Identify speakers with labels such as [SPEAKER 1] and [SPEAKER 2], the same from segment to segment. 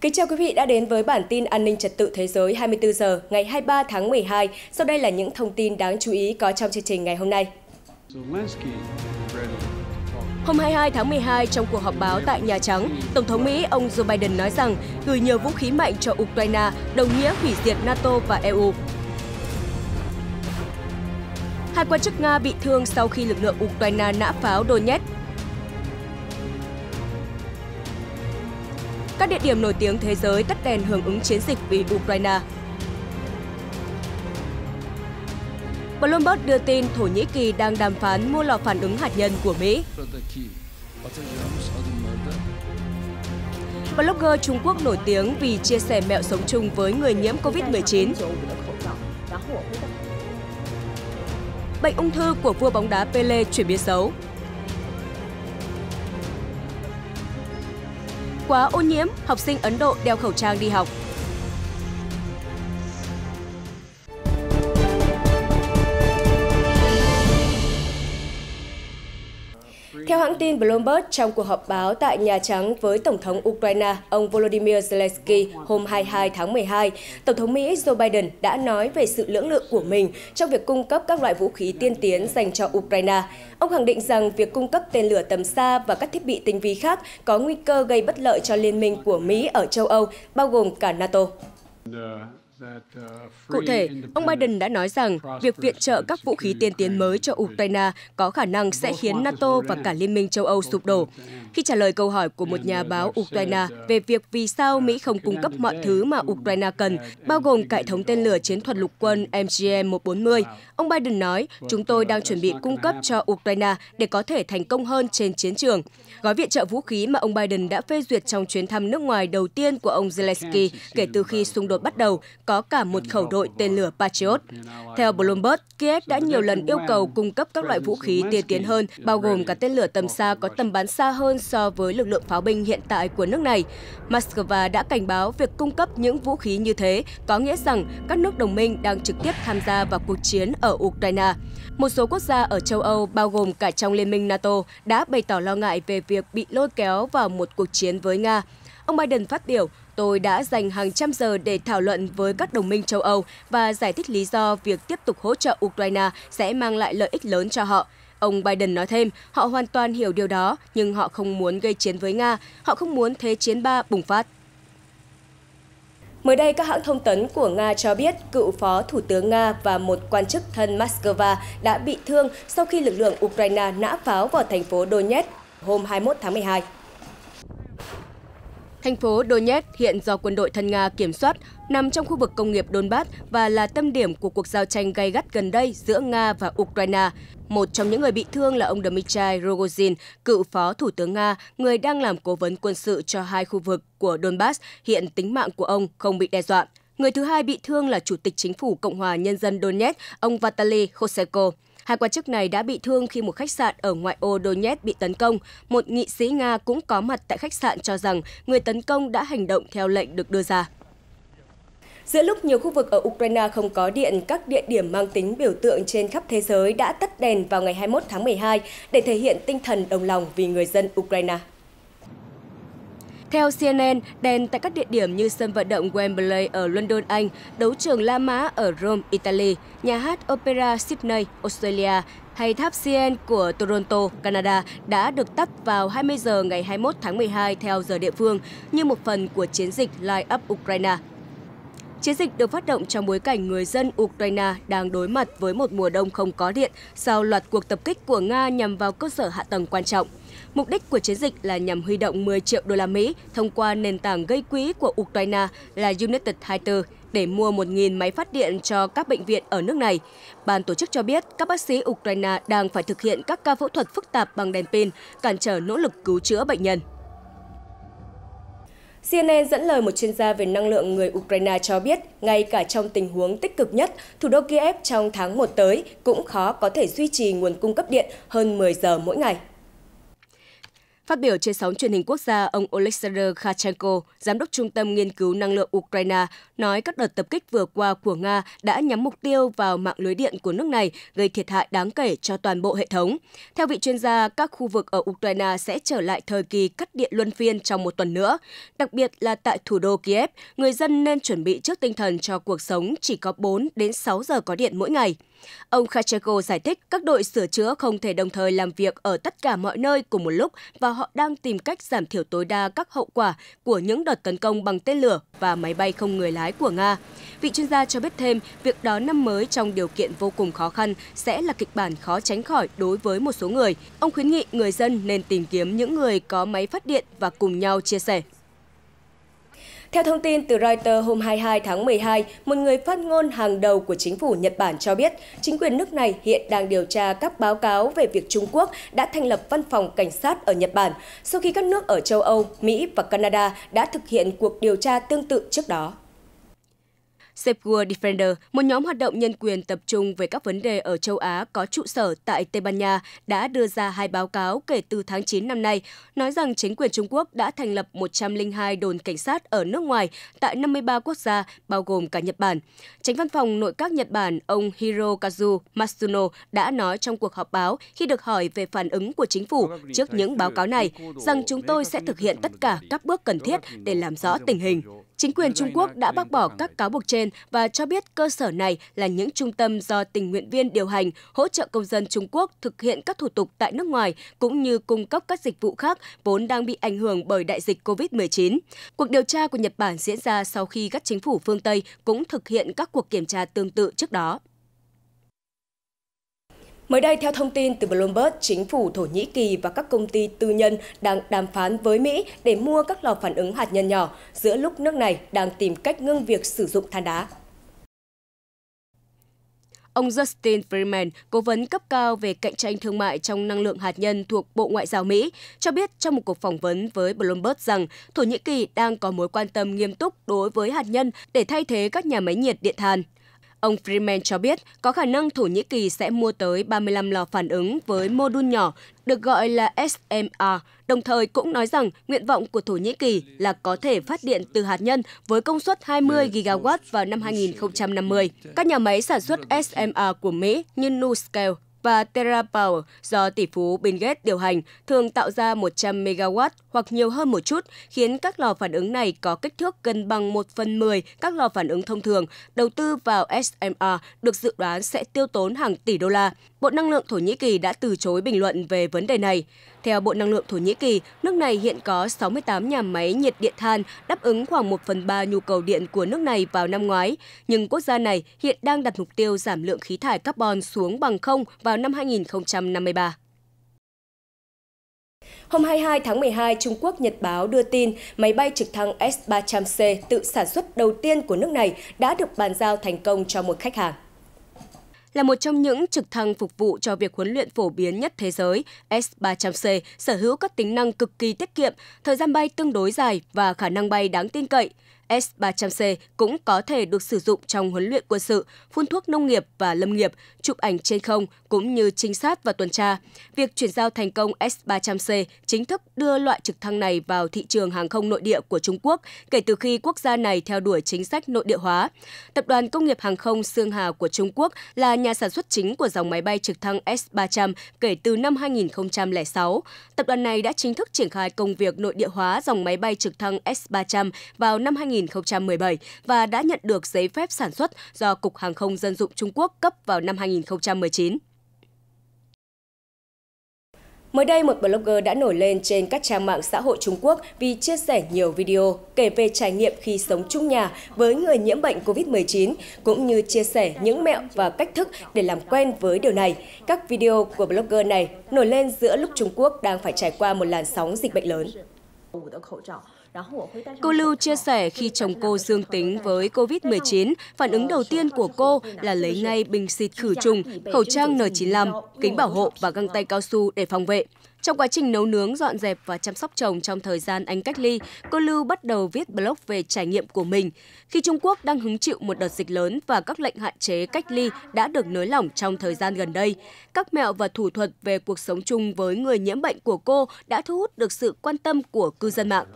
[SPEAKER 1] Kính chào quý vị đã đến với bản tin an ninh trật tự thế giới 24 giờ ngày 23 tháng 12. Sau đây là những thông tin đáng chú ý có trong chương trình ngày hôm nay. Hôm 22 tháng 12, trong cuộc họp báo tại Nhà Trắng, Tổng thống Mỹ ông Joe Biden nói rằng gửi nhiều vũ khí mạnh cho Ukraine đồng nghĩa hủy diệt NATO và EU. Hai quan chức Nga bị thương sau khi lực lượng Ukraine nã pháo Donetsk Các địa điểm nổi tiếng thế giới tắt đèn hưởng ứng chiến dịch vì Ukraine. Bloomberg đưa tin Thổ Nhĩ Kỳ đang đàm phán mua lò phản ứng hạt nhân của Mỹ. Blogger Trung Quốc nổi tiếng vì chia sẻ mẹo sống chung với người nhiễm COVID-19. Bệnh ung thư của vua bóng đá Pele chuyển biến xấu. quá ô nhiễm, học sinh Ấn Độ đeo khẩu trang đi học. Theo hãng tin Bloomberg, trong cuộc họp báo tại Nhà Trắng với Tổng thống Ukraine, ông Volodymyr Zelensky hôm 22 tháng 12, Tổng thống Mỹ Joe Biden đã nói về sự lưỡng lự của mình trong việc cung cấp các loại vũ khí tiên tiến dành cho Ukraine. Ông khẳng định rằng việc cung cấp tên lửa tầm xa và các thiết bị tinh vi khác có nguy cơ gây bất lợi cho liên minh của Mỹ ở châu Âu, bao gồm cả NATO. Uh, Cụ thể, ông Biden đã nói rằng việc viện trợ các vũ khí tiên tiến mới cho Ukraine có khả năng sẽ khiến NATO và cả Liên minh châu Âu sụp đổ. Khi trả lời câu hỏi của một nhà uh, báo Ukraine về việc vì sao Mỹ không cung cấp mọi thứ mà Ukraine cần, bao gồm cải thống tên lửa chiến thuật lục quân MGM-140, ông Biden nói chúng tôi đang chuẩn bị cung cấp cho Ukraine để có thể thành công hơn trên chiến trường. Gói viện trợ vũ khí mà ông Biden đã phê duyệt trong chuyến thăm nước ngoài đầu tiên của ông Zelensky kể từ khi xung đột bắt đầu có cả một khẩu đội tên lửa Patriot. Theo Bloomberg, Kiev đã nhiều lần yêu cầu cung cấp các loại vũ khí tiên tiến hơn, bao gồm cả tên lửa tầm xa có tầm bắn xa hơn so với lực lượng pháo binh hiện tại của nước này. Moscow đã cảnh báo việc cung cấp những vũ khí như thế có nghĩa rằng các nước đồng minh đang trực tiếp tham gia vào cuộc chiến ở Ukraine. Một số quốc gia ở châu Âu, bao gồm cả trong Liên minh NATO, đã bày tỏ lo ngại về việc bị lôi kéo vào một cuộc chiến với Nga. Ông Biden phát biểu, tôi đã dành hàng trăm giờ để thảo luận với các đồng minh châu Âu và giải thích lý do việc tiếp tục hỗ trợ Ukraine sẽ mang lại lợi ích lớn cho họ. Ông Biden nói thêm, họ hoàn toàn hiểu điều đó, nhưng họ không muốn gây chiến với Nga, họ không muốn Thế chiến ba bùng phát. Mới đây, các hãng thông tấn của Nga cho biết cựu phó thủ tướng Nga và một quan chức thân Moscow đã bị thương sau khi lực lượng Ukraine nã pháo vào thành phố Donetsk hôm 21 tháng 12. Thành phố Donetsk hiện do quân đội thân Nga kiểm soát, nằm trong khu vực công nghiệp Donbass và là tâm điểm của cuộc giao tranh gay gắt gần đây giữa Nga và Ukraine. Một trong những người bị thương là ông Dmitry Rogozin, cựu phó thủ tướng Nga, người đang làm cố vấn quân sự cho hai khu vực của Donbass. Hiện tính mạng của ông không bị đe dọa. Người thứ hai bị thương là Chủ tịch Chính phủ Cộng hòa Nhân dân Donetsk, ông Vitaly Khosenko. Hai quan chức này đã bị thương khi một khách sạn ở ngoại ô Donetsk bị tấn công. Một nghị sĩ Nga cũng có mặt tại khách sạn cho rằng người tấn công đã hành động theo lệnh được đưa ra. Giữa lúc nhiều khu vực ở Ukraine không có điện, các địa điểm mang tính biểu tượng trên khắp thế giới đã tắt đèn vào ngày 21 tháng 12 để thể hiện tinh thần đồng lòng vì người dân Ukraine. Theo CNN, đèn tại các địa điểm như sân vận động Wembley ở London, Anh, đấu trường La Mã ở Rome, Italy, nhà hát Opera Sydney, Australia hay tháp CN của Toronto, Canada đã được tắt vào 20 giờ ngày 21 tháng 12 theo giờ địa phương như một phần của chiến dịch Light Up Ukraine. Chiến dịch được phát động trong bối cảnh người dân Ukraine đang đối mặt với một mùa đông không có điện sau loạt cuộc tập kích của Nga nhằm vào cơ sở hạ tầng quan trọng. Mục đích của chiến dịch là nhằm huy động 10 triệu đô la Mỹ thông qua nền tảng gây quỹ của Ukraine là United 24 để mua 1.000 máy phát điện cho các bệnh viện ở nước này. Ban tổ chức cho biết các bác sĩ Ukraine đang phải thực hiện các ca phẫu thuật phức tạp bằng đèn pin, cản trở nỗ lực cứu chữa bệnh nhân. CNN dẫn lời một chuyên gia về năng lượng người Ukraine cho biết, ngay cả trong tình huống tích cực nhất, thủ đô Kiev trong tháng 1 tới cũng khó có thể duy trì nguồn cung cấp điện hơn 10 giờ mỗi ngày. Phát biểu trên sóng truyền hình quốc gia, ông Oleksandr Khachenko, giám đốc Trung tâm Nghiên cứu Năng lượng Ukraine, nói các đợt tập kích vừa qua của Nga đã nhắm mục tiêu vào mạng lưới điện của nước này, gây thiệt hại đáng kể cho toàn bộ hệ thống. Theo vị chuyên gia, các khu vực ở Ukraine sẽ trở lại thời kỳ cắt điện luân phiên trong một tuần nữa. Đặc biệt là tại thủ đô Kiev, người dân nên chuẩn bị trước tinh thần cho cuộc sống chỉ có 4 đến 6 giờ có điện mỗi ngày. Ông Khacheko giải thích các đội sửa chữa không thể đồng thời làm việc ở tất cả mọi nơi cùng một lúc và họ đang tìm cách giảm thiểu tối đa các hậu quả của những đợt tấn công bằng tên lửa và máy bay không người lái của Nga. Vị chuyên gia cho biết thêm, việc đón năm mới trong điều kiện vô cùng khó khăn sẽ là kịch bản khó tránh khỏi đối với một số người. Ông khuyến nghị người dân nên tìm kiếm những người có máy phát điện và cùng nhau chia sẻ theo thông tin từ Reuters hôm 22 tháng 12, một người phát ngôn hàng đầu của chính phủ Nhật Bản cho biết, chính quyền nước này hiện đang điều tra các báo cáo về việc Trung Quốc đã thành lập văn phòng cảnh sát ở Nhật Bản sau khi các nước ở châu Âu, Mỹ và Canada đã thực hiện cuộc điều tra tương tự trước đó. Save Defender, một nhóm hoạt động nhân quyền tập trung về các vấn đề ở châu Á có trụ sở tại Tây Ban Nha, đã đưa ra hai báo cáo kể từ tháng 9 năm nay, nói rằng chính quyền Trung Quốc đã thành lập 102 đồn cảnh sát ở nước ngoài tại 53 quốc gia, bao gồm cả Nhật Bản. Tránh văn phòng nội các Nhật Bản, ông Hirokazu Matsuno đã nói trong cuộc họp báo khi được hỏi về phản ứng của chính phủ trước những báo cáo này, rằng chúng tôi sẽ thực hiện tất cả các bước cần thiết để làm rõ tình hình. Chính quyền Trung Quốc đã bác bỏ các cáo buộc trên và cho biết cơ sở này là những trung tâm do tình nguyện viên điều hành, hỗ trợ công dân Trung Quốc thực hiện các thủ tục tại nước ngoài cũng như cung cấp các dịch vụ khác vốn đang bị ảnh hưởng bởi đại dịch COVID-19. Cuộc điều tra của Nhật Bản diễn ra sau khi các chính phủ phương Tây cũng thực hiện các cuộc kiểm tra tương tự trước đó. Mới đây, theo thông tin từ Bloomberg, chính phủ Thổ Nhĩ Kỳ và các công ty tư nhân đang đàm phán với Mỹ để mua các lò phản ứng hạt nhân nhỏ, giữa lúc nước này đang tìm cách ngưng việc sử dụng than đá. Ông Justin Freeman, cố vấn cấp cao về cạnh tranh thương mại trong năng lượng hạt nhân thuộc Bộ Ngoại giao Mỹ, cho biết trong một cuộc phỏng vấn với Bloomberg rằng Thổ Nhĩ Kỳ đang có mối quan tâm nghiêm túc đối với hạt nhân để thay thế các nhà máy nhiệt điện than. Ông Freeman cho biết có khả năng Thổ Nhĩ Kỳ sẽ mua tới 35 lò phản ứng với mô đun nhỏ được gọi là SMR, đồng thời cũng nói rằng nguyện vọng của Thổ Nhĩ Kỳ là có thể phát điện từ hạt nhân với công suất 20 gigawatt vào năm 2050. Các nhà máy sản xuất SMR của Mỹ như NuScale và TerraPower do tỷ phú Bill Gates điều hành thường tạo ra 100 MW hoặc nhiều hơn một chút, khiến các lò phản ứng này có kích thước gần bằng 1 phần 10 các lò phản ứng thông thường. Đầu tư vào SMR được dự đoán sẽ tiêu tốn hàng tỷ đô la. Bộ Năng lượng Thổ Nhĩ Kỳ đã từ chối bình luận về vấn đề này. Theo Bộ Năng lượng Thổ Nhĩ Kỳ, nước này hiện có 68 nhà máy nhiệt điện than đáp ứng khoảng 1 phần 3 nhu cầu điện của nước này vào năm ngoái. Nhưng quốc gia này hiện đang đặt mục tiêu giảm lượng khí thải carbon xuống bằng không vào năm 2053. Hôm 22 tháng 12, Trung Quốc Nhật báo đưa tin máy bay trực thăng S-300C tự sản xuất đầu tiên của nước này đã được bàn giao thành công cho một khách hàng là một trong những trực thăng phục vụ cho việc huấn luyện phổ biến nhất thế giới, S-300C sở hữu các tính năng cực kỳ tiết kiệm, thời gian bay tương đối dài và khả năng bay đáng tin cậy – S-300C cũng có thể được sử dụng trong huấn luyện quân sự, phun thuốc nông nghiệp và lâm nghiệp, chụp ảnh trên không cũng như trinh sát và tuần tra. Việc chuyển giao thành công S-300C chính thức đưa loại trực thăng này vào thị trường hàng không nội địa của Trung Quốc kể từ khi quốc gia này theo đuổi chính sách nội địa hóa. Tập đoàn Công nghiệp Hàng không Sương Hà của Trung Quốc là nhà sản xuất chính của dòng máy bay trực thăng S-300 kể từ năm 2006. Tập đoàn này đã chính thức triển khai công việc nội địa hóa dòng máy bay trực thăng S-300 vào năm 2000 2017 và đã nhận được giấy phép sản xuất do Cục Hàng không Dân dụng Trung Quốc cấp vào năm 2019. Mới đây, một blogger đã nổi lên trên các trang mạng xã hội Trung Quốc vì chia sẻ nhiều video kể về trải nghiệm khi sống chung nhà với người nhiễm bệnh COVID-19, cũng như chia sẻ những mẹo và cách thức để làm quen với điều này. Các video của blogger này nổi lên giữa lúc Trung Quốc đang phải trải qua một làn sóng dịch bệnh lớn. Cô Lưu chia sẻ khi chồng cô dương tính với COVID-19, phản ứng đầu tiên của cô là lấy ngay bình xịt khử trùng, khẩu trang N95, kính bảo hộ và găng tay cao su để phòng vệ. Trong quá trình nấu nướng, dọn dẹp và chăm sóc chồng trong thời gian anh cách ly, cô Lưu bắt đầu viết blog về trải nghiệm của mình. Khi Trung Quốc đang hứng chịu một đợt dịch lớn và các lệnh hạn chế cách ly đã được nới lỏng trong thời gian gần đây, các mẹo và thủ thuật về cuộc sống chung với người nhiễm bệnh của cô đã thu hút được sự quan tâm của cư dân mạng.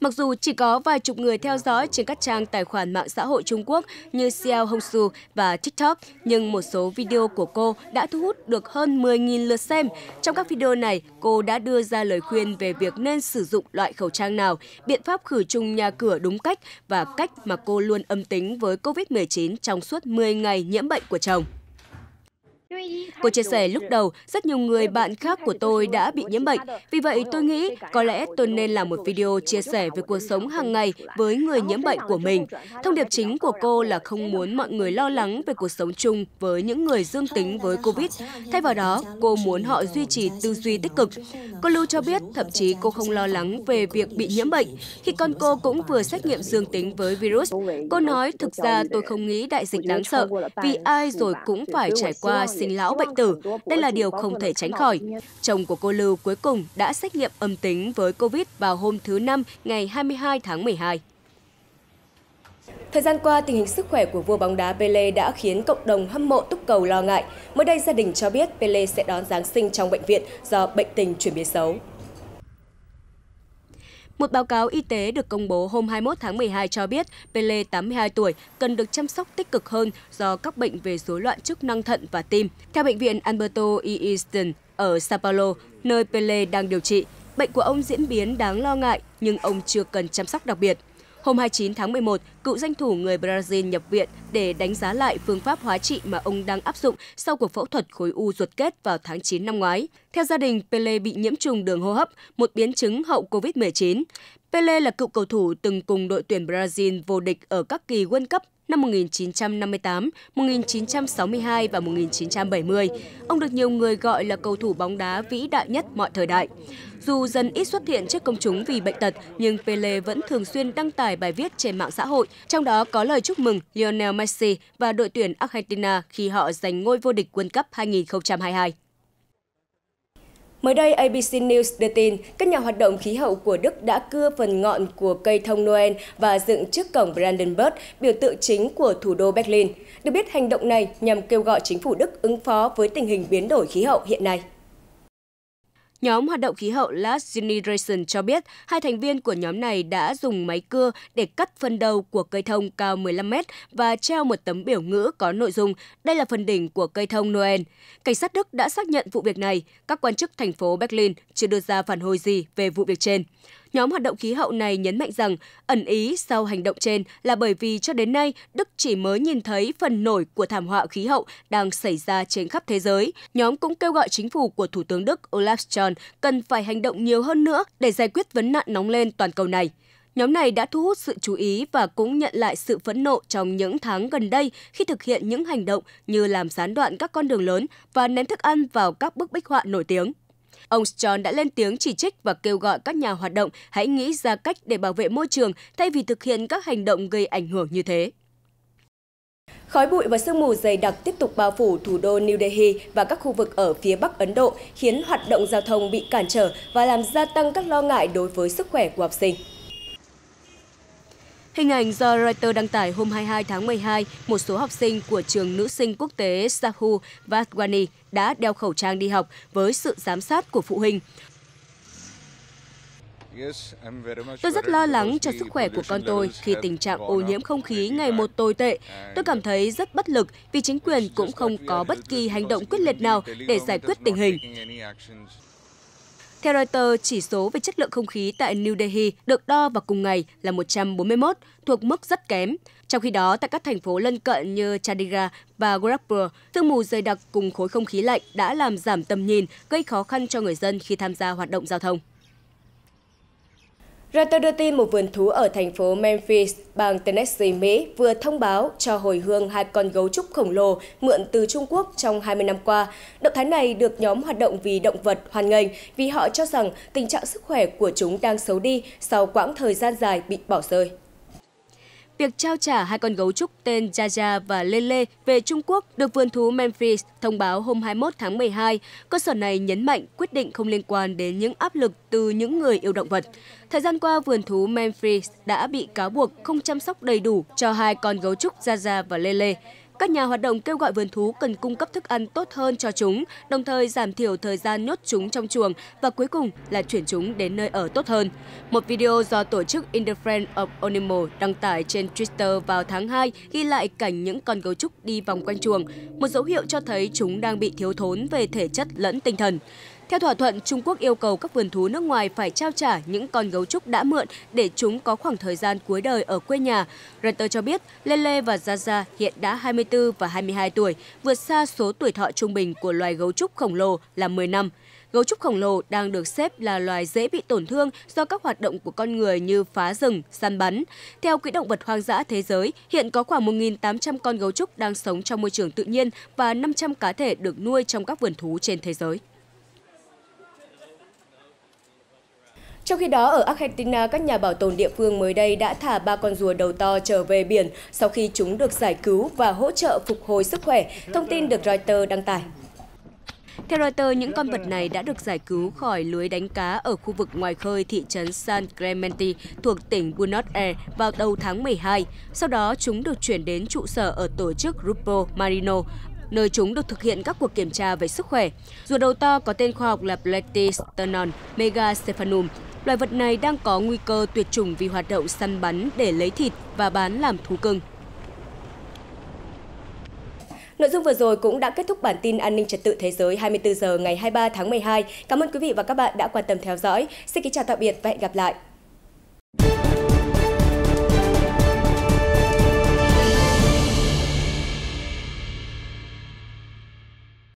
[SPEAKER 1] Mặc dù chỉ có vài chục người theo dõi trên các trang tài khoản mạng xã hội Trung Quốc như Xiao Hongsu và TikTok, nhưng một số video của cô đã thu hút được hơn 10.000 lượt xem. Trong các video này, cô đã đưa ra lời khuyên về việc nên sử dụng loại khẩu trang nào, biện pháp khử trùng nhà cửa đúng cách và cách mà cô luôn âm tính với COVID-19 trong suốt 10 ngày nhiễm bệnh của chồng. Cô chia sẻ lúc đầu, rất nhiều người bạn khác của tôi đã bị nhiễm bệnh. Vì vậy, tôi nghĩ có lẽ tôi nên làm một video chia sẻ về cuộc sống hàng ngày với người nhiễm bệnh của mình. Thông điệp chính của cô là không muốn mọi người lo lắng về cuộc sống chung với những người dương tính với COVID. Thay vào đó, cô muốn họ duy trì tư duy tích cực. Cô Lưu cho biết thậm chí cô không lo lắng về việc bị nhiễm bệnh khi con cô cũng vừa xét nghiệm dương tính với virus. Cô nói, thực ra tôi không nghĩ đại dịch đáng sợ vì ai rồi cũng phải trải qua sinh lão bệnh tử, đây là điều không thể tránh khỏi. Chồng của cô Lưu cuối cùng đã xét nghiệm âm tính với COVID vào hôm thứ Năm ngày 22 tháng 12. Thời gian qua, tình hình sức khỏe của vua bóng đá Pele đã khiến cộng đồng hâm mộ túc cầu lo ngại. Mới đây, gia đình cho biết Pele sẽ đón Giáng sinh trong bệnh viện do bệnh tình chuyển biến xấu. Một báo cáo y tế được công bố hôm 21 tháng 12 cho biết Pele 82 tuổi cần được chăm sóc tích cực hơn do các bệnh về rối loạn chức năng thận và tim. Theo bệnh viện Alberto E. Easton ở Sao Paulo, nơi Pele đang điều trị, bệnh của ông diễn biến đáng lo ngại nhưng ông chưa cần chăm sóc đặc biệt. Hôm 29 tháng 11, cựu danh thủ người Brazil nhập viện để đánh giá lại phương pháp hóa trị mà ông đang áp dụng sau cuộc phẫu thuật khối u ruột kết vào tháng 9 năm ngoái. Theo gia đình, Pele bị nhiễm trùng đường hô hấp, một biến chứng hậu COVID-19. Pele là cựu cầu thủ từng cùng đội tuyển Brazil vô địch ở các kỳ World Cup năm 1958, 1962 và 1970. Ông được nhiều người gọi là cầu thủ bóng đá vĩ đại nhất mọi thời đại. Dù dần ít xuất hiện trước công chúng vì bệnh tật, nhưng Pele vẫn thường xuyên đăng tải bài viết trên mạng xã hội, trong đó có lời chúc mừng Lionel Messi và đội tuyển Argentina khi họ giành ngôi vô địch World Cup 2022. Mới đây, ABC News đưa tin các nhà hoạt động khí hậu của Đức đã cưa phần ngọn của cây thông Noel và dựng trước cổng Brandenburg, biểu tượng chính của thủ đô Berlin. Được biết, hành động này nhằm kêu gọi chính phủ Đức ứng phó với tình hình biến đổi khí hậu hiện nay. Nhóm hoạt động khí hậu Last Generation cho biết hai thành viên của nhóm này đã dùng máy cưa để cắt phần đầu của cây thông cao 15 mét và treo một tấm biểu ngữ có nội dung đây là phần đỉnh của cây thông Noel. Cảnh sát Đức đã xác nhận vụ việc này. Các quan chức thành phố Berlin chưa đưa ra phản hồi gì về vụ việc trên. Nhóm hoạt động khí hậu này nhấn mạnh rằng ẩn ý sau hành động trên là bởi vì cho đến nay Đức chỉ mới nhìn thấy phần nổi của thảm họa khí hậu đang xảy ra trên khắp thế giới. Nhóm cũng kêu gọi chính phủ của Thủ tướng Đức Olaf Scholz cần phải hành động nhiều hơn nữa để giải quyết vấn nạn nóng lên toàn cầu này. Nhóm này đã thu hút sự chú ý và cũng nhận lại sự phẫn nộ trong những tháng gần đây khi thực hiện những hành động như làm gián đoạn các con đường lớn và ném thức ăn vào các bức bích họa nổi tiếng. Ông John đã lên tiếng chỉ trích và kêu gọi các nhà hoạt động hãy nghĩ ra cách để bảo vệ môi trường thay vì thực hiện các hành động gây ảnh hưởng như thế. Khói bụi và sương mù dày đặc tiếp tục bao phủ thủ đô New Delhi và các khu vực ở phía Bắc Ấn Độ, khiến hoạt động giao thông bị cản trở và làm gia tăng các lo ngại đối với sức khỏe của học sinh. Hình ảnh do Reuters đăng tải hôm 22 tháng 12, một số học sinh của trường nữ sinh quốc tế Sahu Vatwani đã đeo khẩu trang đi học với sự giám sát của phụ huynh. Tôi rất lo lắng cho sức khỏe của con tôi khi tình trạng ô nhiễm không khí ngày một tồi tệ. Tôi cảm thấy rất bất lực vì chính quyền cũng không có bất kỳ hành động quyết liệt nào để giải quyết tình hình. Theo Reuters, chỉ số về chất lượng không khí tại New Delhi được đo vào cùng ngày là 141, thuộc mức rất kém. Trong khi đó, tại các thành phố lân cận như Chandigarh và Gorakhpur, sương mù dày đặc cùng khối không khí lạnh đã làm giảm tầm nhìn, gây khó khăn cho người dân khi tham gia hoạt động giao thông đưa tin một vườn thú ở thành phố Memphis, bang Tennessee, Mỹ, vừa thông báo cho hồi hương hai con gấu trúc khổng lồ mượn từ Trung Quốc trong 20 năm qua. Động thái này được nhóm hoạt động vì động vật hoan nghênh vì họ cho rằng tình trạng sức khỏe của chúng đang xấu đi sau quãng thời gian dài bị bỏ rơi. Việc trao trả hai con gấu trúc tên Jaja và Lele về Trung Quốc được vườn thú Memphis thông báo hôm 21 tháng 12. Cơ sở này nhấn mạnh quyết định không liên quan đến những áp lực từ những người yêu động vật. Thời gian qua, vườn thú Memphis đã bị cáo buộc không chăm sóc đầy đủ cho hai con gấu trúc Jaja và Lele. Các nhà hoạt động kêu gọi vườn thú cần cung cấp thức ăn tốt hơn cho chúng, đồng thời giảm thiểu thời gian nhốt chúng trong chuồng và cuối cùng là chuyển chúng đến nơi ở tốt hơn. Một video do tổ chức In the Friend of Animal đăng tải trên Twitter vào tháng 2 ghi lại cảnh những con gấu trúc đi vòng quanh chuồng, một dấu hiệu cho thấy chúng đang bị thiếu thốn về thể chất lẫn tinh thần. Theo thỏa thuận, Trung Quốc yêu cầu các vườn thú nước ngoài phải trao trả những con gấu trúc đã mượn để chúng có khoảng thời gian cuối đời ở quê nhà. Reuters cho biết, Lele và Zaza hiện đã 24 và 22 tuổi, vượt xa số tuổi thọ trung bình của loài gấu trúc khổng lồ là 10 năm. Gấu trúc khổng lồ đang được xếp là loài dễ bị tổn thương do các hoạt động của con người như phá rừng, săn bắn. Theo Quỹ động vật hoang dã thế giới, hiện có khoảng 1.800 con gấu trúc đang sống trong môi trường tự nhiên và 500 cá thể được nuôi trong các vườn thú trên thế giới. Trong khi đó, ở Argentina, các nhà bảo tồn địa phương mới đây đã thả ba con rùa đầu to trở về biển sau khi chúng được giải cứu và hỗ trợ phục hồi sức khỏe, thông tin được Reuters đăng tải. Theo Reuters, những con vật này đã được giải cứu khỏi lưới đánh cá ở khu vực ngoài khơi thị trấn San Clemente thuộc tỉnh Buenos Aires vào đầu tháng 12. Sau đó, chúng được chuyển đến trụ sở ở tổ chức Grupo Marino, nơi chúng được thực hiện các cuộc kiểm tra về sức khỏe. Rùa đầu to có tên khoa học là Plectis ternon Loài vật này đang có nguy cơ tuyệt chủng vì hoạt động săn bắn để lấy thịt và bán làm thú cưng. Nội dung vừa rồi cũng đã kết thúc bản tin an ninh trật tự thế giới 24 giờ ngày 23 tháng 12. Cảm ơn quý vị và các bạn đã quan tâm theo dõi. Xin kính chào tạm biệt và hẹn gặp lại.